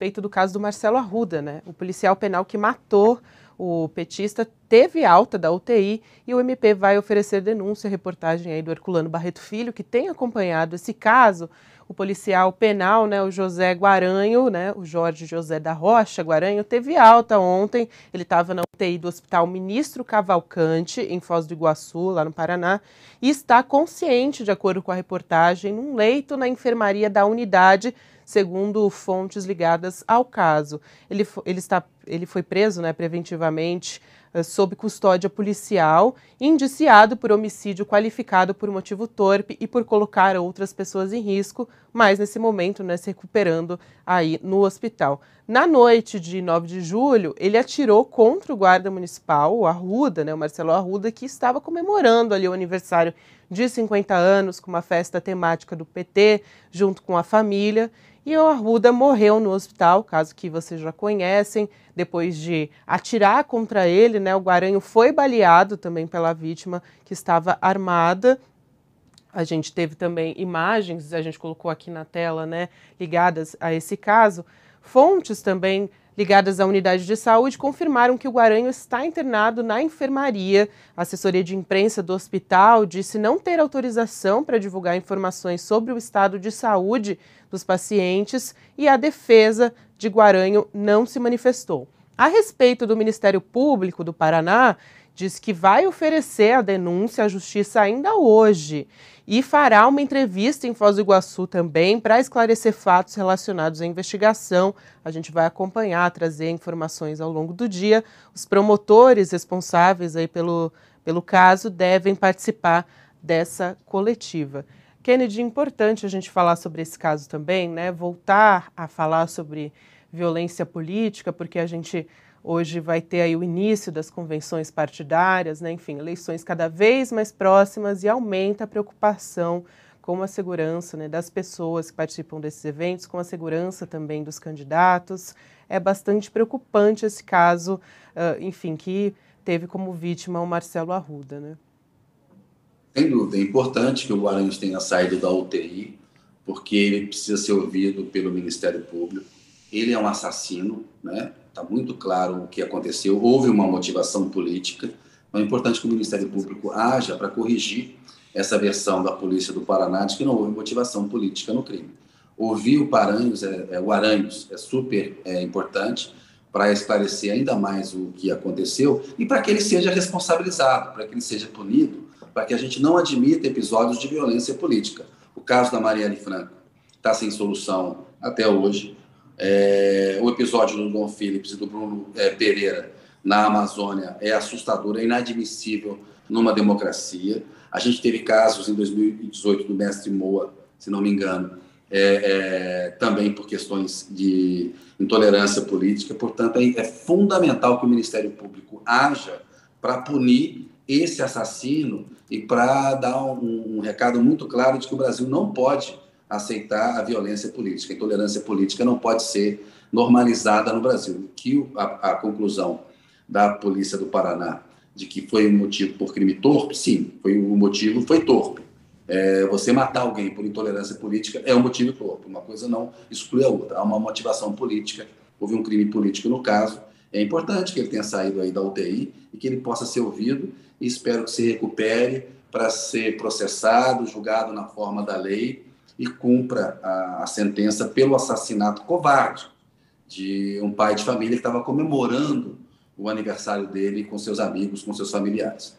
respeito do caso do Marcelo Arruda, né? O policial penal que matou o petista teve alta da UTI e o MP vai oferecer denúncia. Reportagem aí do Herculano Barreto Filho, que tem acompanhado esse caso. O policial penal, né, o José Guaranho, né, o Jorge José da Rocha Guaranho, teve alta ontem. Ele estava na UTI do Hospital Ministro Cavalcante, em Foz do Iguaçu, lá no Paraná, e está consciente, de acordo com a reportagem, num leito na enfermaria da unidade segundo fontes ligadas ao caso. Ele, ele, está, ele foi preso né, preventivamente eh, sob custódia policial, indiciado por homicídio qualificado por motivo torpe e por colocar outras pessoas em risco, mas nesse momento né, se recuperando aí no hospital. Na noite de 9 de julho, ele atirou contra o guarda municipal, o Arruda, né, o Marcelo Arruda, que estava comemorando ali o aniversário de 50 anos com uma festa temática do PT, junto com a família. E o Arruda morreu no hospital, caso que vocês já conhecem, depois de atirar contra ele, né? O Guaranho foi baleado também pela vítima que estava armada. A gente teve também imagens, a gente colocou aqui na tela, né, ligadas a esse caso. Fontes também ligadas à unidade de saúde confirmaram que o Guaranho está internado na enfermaria. A assessoria de imprensa do hospital disse não ter autorização para divulgar informações sobre o estado de saúde dos pacientes e a defesa de Guaranho não se manifestou. A respeito do Ministério Público do Paraná, diz que vai oferecer a denúncia à justiça ainda hoje e fará uma entrevista em Foz do Iguaçu também para esclarecer fatos relacionados à investigação. A gente vai acompanhar, trazer informações ao longo do dia. Os promotores responsáveis aí pelo, pelo caso devem participar dessa coletiva. Kennedy, é importante a gente falar sobre esse caso também, né? Voltar a falar sobre violência política, porque a gente Hoje vai ter aí o início das convenções partidárias, né? enfim, eleições cada vez mais próximas e aumenta a preocupação com a segurança né, das pessoas que participam desses eventos, com a segurança também dos candidatos. É bastante preocupante esse caso, uh, enfim, que teve como vítima o Marcelo Arruda. Né? Sem dúvida, é importante que o Guarani tenha saído da UTI, porque ele precisa ser ouvido pelo Ministério Público. Ele é um assassino, né? está muito claro o que aconteceu, houve uma motivação política, então é importante que o Ministério Público haja para corrigir essa versão da polícia do Paraná de que não houve motivação política no crime. Ouvir o Paranhos, é, é o Aranhos, é super é, importante para esclarecer ainda mais o que aconteceu e para que ele seja responsabilizado, para que ele seja punido, para que a gente não admita episódios de violência política. O caso da Marielle Franco está sem solução até hoje. É, o episódio do Don Phillips e do Bruno é, Pereira na Amazônia é assustador, é inadmissível numa democracia. A gente teve casos em 2018 do mestre Moa, se não me engano, é, é também por questões de intolerância política. Portanto, é fundamental que o Ministério Público haja para punir esse assassino e para dar um, um recado muito claro de que o Brasil não pode aceitar a violência política. A intolerância política não pode ser normalizada no Brasil. Que a, a conclusão da polícia do Paraná de que foi um motivo por crime torpe, sim, foi o um motivo foi torpe. É, você matar alguém por intolerância política é um motivo torpe. Uma coisa não exclui a outra. Há uma motivação política. Houve um crime político no caso. É importante que ele tenha saído aí da UTI e que ele possa ser ouvido. E espero que se recupere para ser processado, julgado na forma da lei e cumpra a, a sentença pelo assassinato covarde de um pai de família que estava comemorando o aniversário dele com seus amigos, com seus familiares.